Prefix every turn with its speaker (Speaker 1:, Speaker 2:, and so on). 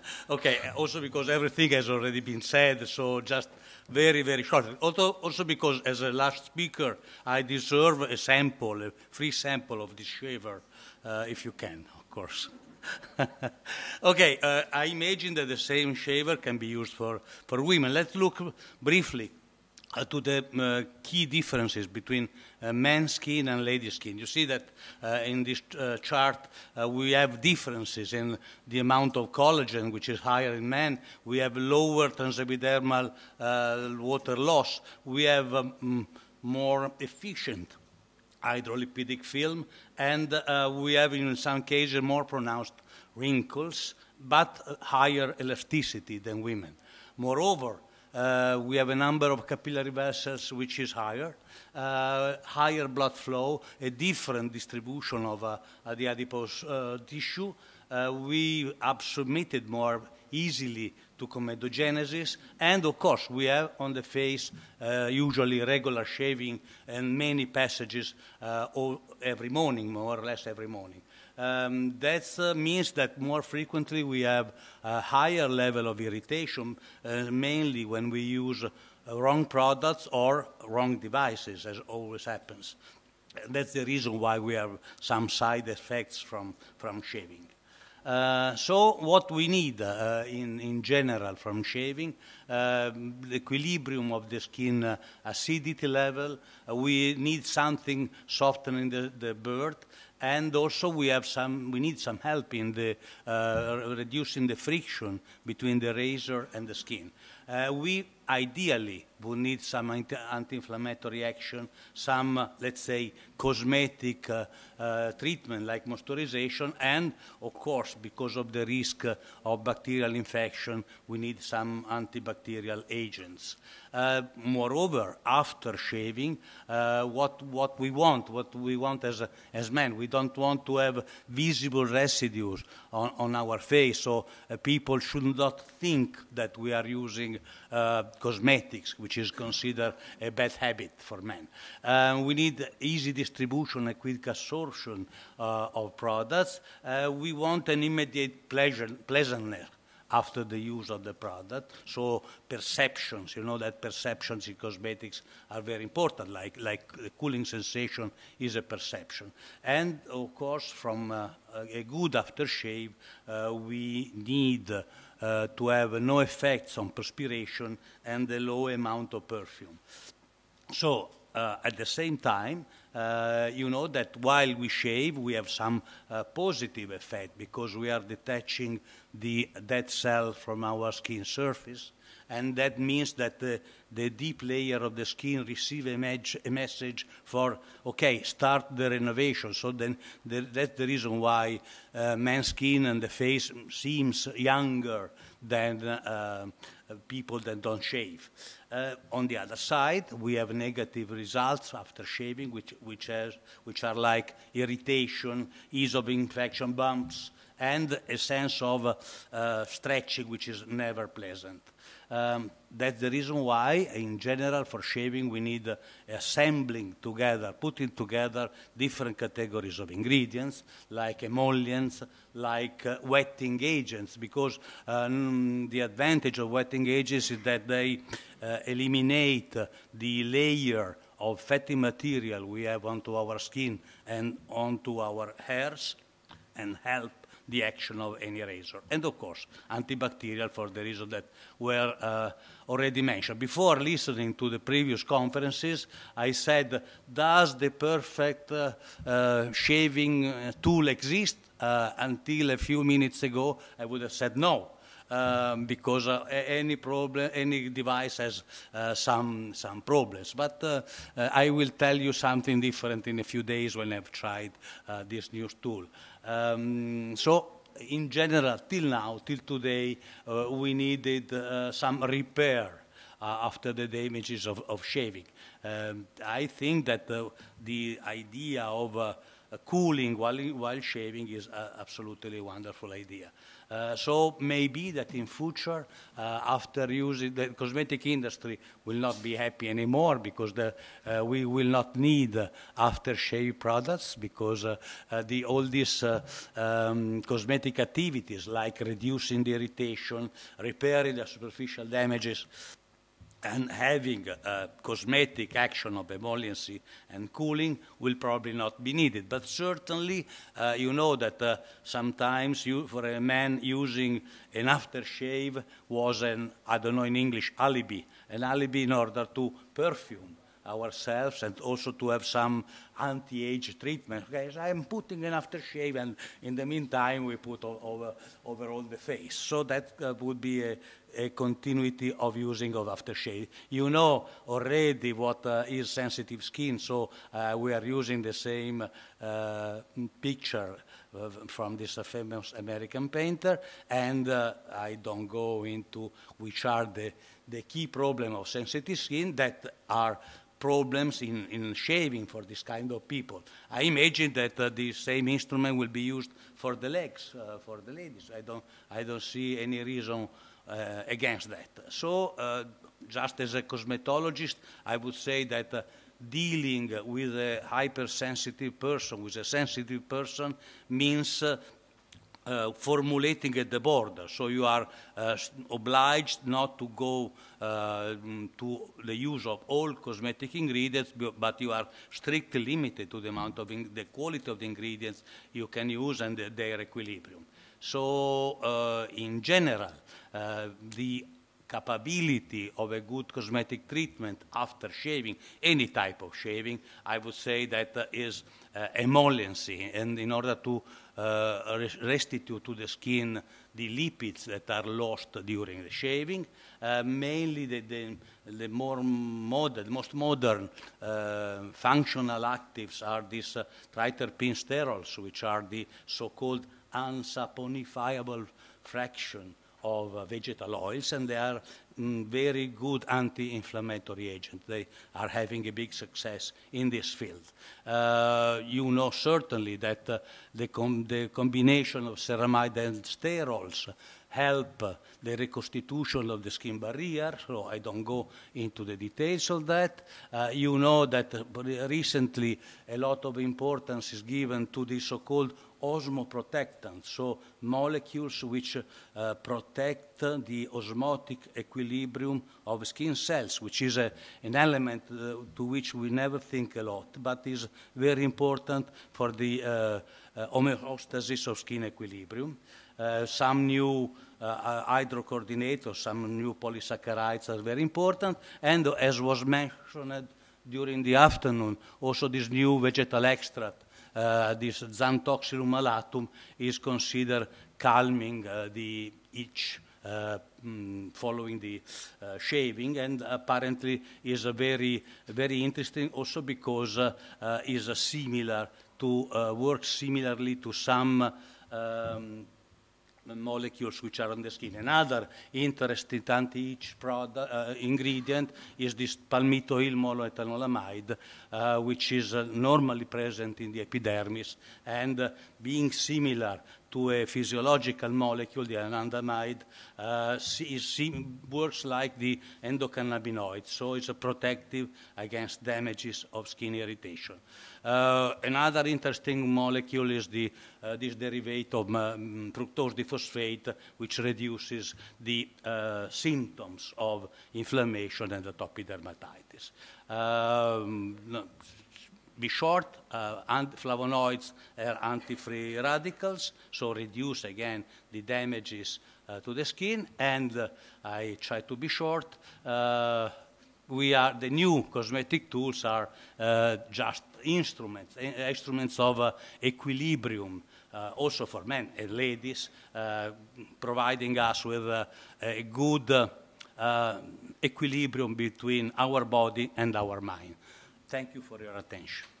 Speaker 1: okay, also because everything has already been said, so just very, very short. Also, because as a last speaker, I deserve a sample, a free sample of this shaver, uh, if you can, of course. okay, uh, I imagine that the same shaver can be used for, for women. Let's look briefly uh, to the uh, key differences between uh, men's skin and ladies' skin. You see that uh, in this uh, chart uh, we have differences in the amount of collagen, which is higher in men. We have lower transepidermal water loss. We have um, more efficient hydrolipidic film, and we have, in some cases, more pronounced wrinkles, but higher elasticity than women. Moreover, uh, we have a number of capillary vessels which is higher, uh, higher blood flow, a different distribution of uh, the adipose uh, tissue. Uh, we have submitted more easily to comedogenesis, and of course we have on the face uh, usually regular shaving and many passages every morning, more or less every morning. Um, that uh, means that more frequently we have a higher level of irritation, uh, mainly when we use uh, wrong products or wrong devices, as always happens. That's the reason why we have some side effects from, from shaving. Uh, so what we need uh, in, in general from shaving, uh, the equilibrium of the skin uh, acidity level, uh, we need something softening the, the birth, and also we have some, we need some help in the, uh, reducing the friction between the razor and the skin. Uh, we ideally would need some anti-inflammatory action, some, uh, let's say, cosmetic uh, uh, treatment like moisturization and of course because of the risk uh, of bacterial infection we need some antibacterial agents. Uh, moreover, after shaving, uh, what, what we want, what we want as, a, as men, we don't want to have visible residues on, on our face, so uh, people should not think that we are using uh, cosmetics, which is considered a bad habit for men. we need easy distribution a quick absorption absorption uh, of products. Uh, we want an immediate pleasure, pleasantness after the use of the product. So perceptions, you know that perceptions in cosmetics are very important, like, like cooling sensation is a perception. And of course, from uh, a good aftershave, uh, we need uh, to have no effects on perspiration and a low amount of perfume. So uh, at the same time, uh, you know that while we shave, we have some uh, positive effect because we are detaching the dead cell from our skin surface. And that means that the, the deep layer of the skin receive a, med- a, message for, okay, start the renovation. So then the, that's the reason why uh, man's skin and the face seems younger than uh, people that don't shave. Uh, on the other side, we have negative results after shaving, which, which, has, which are like irritation, ease of infection, bumps, and a sense of uh, stretching which is never pleasant. Um, that's the reason why, in general, for shaving we need uh, assembling together, putting together different categories of ingredients, like emollients, like uh, wetting agents, because um, the advantage of wetting agents is that they uh, eliminate the layer of fatty material we have onto our skin and onto our hairs and help the action of any razor. And of course, antibacterial for the reason that were uh, already mentioned. Before listening to the previous conferences, I said, does the perfect uh, uh, shaving uh, tool exist? Uh, until a few minutes ago, I would have said no um, because uh, any problem, any device has uh, some some problems. But uh, uh, I will tell you something different in a few days when I've tried uh, this new tool. Um, so in general, till now, till today, uh, we needed uh, some repair uh, after the damages of, of shaving. Um, I think that uh, the idea of cooling while, while shaving is a, absolutely wonderful idea. Uh, so maybe that in future, uh, after using the cosmetic industry will not be happy anymore because the, uh, we will not need aftershave products because uh, uh, the, all these uh, um, cosmetic activities like reducing the irritation, repairing the superficial damages, and having a cosmetic action of emolliency and cooling will probably not be needed. But certainly, uh, you know that uh, sometimes you, for a man using an aftershave was an, I don't know in English, alibi, an alibi in order to perfume ourselves and also to have some anti-age treatment. Guys, I am putting an aftershave and in the meantime we put over, over all the face. So that uh, would be a, a continuity of using of aftershave. You know already what uh, is sensitive skin, so uh, we are using the same uh, picture from this famous American painter, and uh, I don't go into which are the, the key problems of sensitive skin that are problems in, in shaving for this kind of people. I imagine that uh, the same instrument will be used for the legs, uh, for the ladies. I don't, I don't see any reason uh, against that. So, uh, just as a cosmetologist, I would say that uh, dealing with a hypersensitive person, with a sensitive person, means uh, uh formulating at the border. So you are uh, obliged not to go uh, to the use of all cosmetic ingredients, but you are strictly limited to the amount of the quality of the ingredients you can use and their equilibrium. So, uh, in general, uh, the capability of a good cosmetic treatment after shaving, any type of shaving, I would say that uh, is uh, and in order to uh, restitute to the skin the lipids that are lost during the shaving, uh, mainly the, the, the, more modern, most modern uh, functional actives are these uh, triterpene sterols, which are the so-called unsaponifiable fraction of uh, vegetal oils, and they are Mm, very good anti-inflammatory agent. They are having a big success in this field. Uh, you know certainly that uh, the, com the, combination of ceramide and sterols help uh, the reconstitution of the skin barrier, so I don't go into the details of that. Uh, you know that uh, uh, recently a lot of importance is given to the so-called osmoprotectants, so molecules which uh, protect the osmotic equilibrium equilibrium of skin cells, which is a, an element uh, to which we never think a lot, but is very important for the uh, uh homeostasis of skin equilibrium. Uh, some new uh, hydrocoordinators, some new polysaccharides are very important, and as was mentioned during the afternoon, also this new vegetal extract uh, this Xanthoxylum malatum, is considered calming uh, the itch uh, mm, following the uh, shaving, and apparently is very, very interesting also because uh, is similar to uh, work similarly to some um, molecules which are on the skin. Another interesting anti-itch uh, ingredient is this palmitoyl monoethanolamide, uh, which is uh, normally present in the epidermis and being similar to a physiological molecule, the anandamide, uh, works like the endocannabinoid, so it's a protective against damages of skin irritation. Uh, another interesting molecule is the, uh, this derivative of um, fructose diphosphate, which reduces the uh, symptoms of inflammation and atopic dermatitis. Um, be short. Uh, flavonoids are uh, anti-free radicals, so reduce again the damages uh, to the skin. And uh, I try to be short. Uh, we are the new cosmetic tools are uh, just instruments, instruments of equilibrium. Uh, also for men and ladies, uh, providing us with uh, a good equilibrium between our body and our mind. Thank you for your attention.